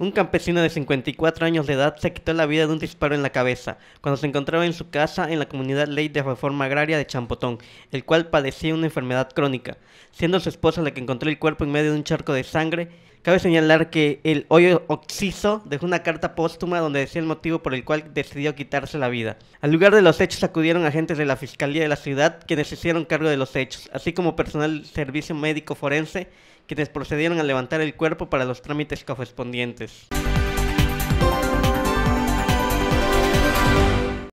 Un campesino de 54 años de edad se quitó la vida de un disparo en la cabeza cuando se encontraba en su casa en la comunidad Ley de Reforma Agraria de Champotón, el cual padecía una enfermedad crónica, siendo su esposa la que encontró el cuerpo en medio de un charco de sangre Cabe señalar que el hoyo Oxiso dejó una carta póstuma donde decía el motivo por el cual decidió quitarse la vida. Al lugar de los hechos acudieron agentes de la Fiscalía de la ciudad quienes hicieron cargo de los hechos, así como personal del servicio médico forense quienes procedieron a levantar el cuerpo para los trámites correspondientes.